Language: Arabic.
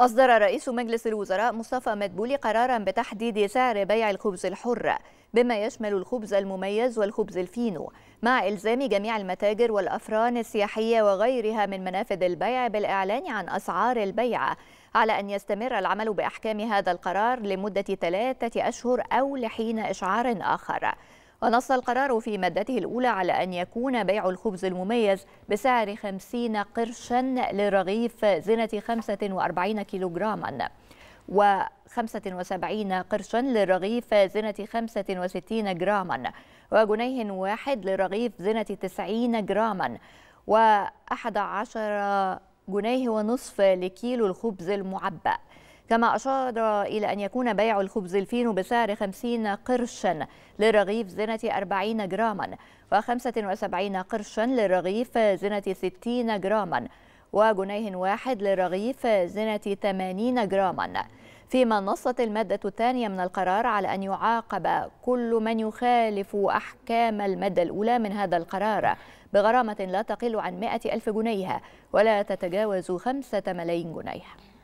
أصدر رئيس مجلس الوزراء مصطفى مدبولي قرارا بتحديد سعر بيع الخبز الحر بما يشمل الخبز المميز والخبز الفينو مع إلزام جميع المتاجر والأفران السياحية وغيرها من منافذ البيع بالإعلان عن أسعار البيع على أن يستمر العمل بأحكام هذا القرار لمدة ثلاثة أشهر أو لحين إشعار آخر ونص القرار في مادته الأولى على أن يكون بيع الخبز المميز بسعر 50 قرشا لرغيف زنة 45 كيلوغراما و 75 قرشا للرغيف زنة 65 جراما وجنيه واحد لرغيف زنة 90 جراما و 11 جنيه ونصف لكيلو الخبز المعبأ كما أشار إلى أن يكون بيع الخبز الفينو بسعر 50 قرشا للرغيف زنة 40 جراما و75 قرشا للرغيف زنة 60 جراما وجنيه واحد للرغيف زنة 80 جراما فيما نصت المادة الثانية من القرار على أن يعاقب كل من يخالف أحكام المادة الأولى من هذا القرار بغرامة لا تقل عن 100 ألف جنيه ولا تتجاوز 5 ملايين جنيه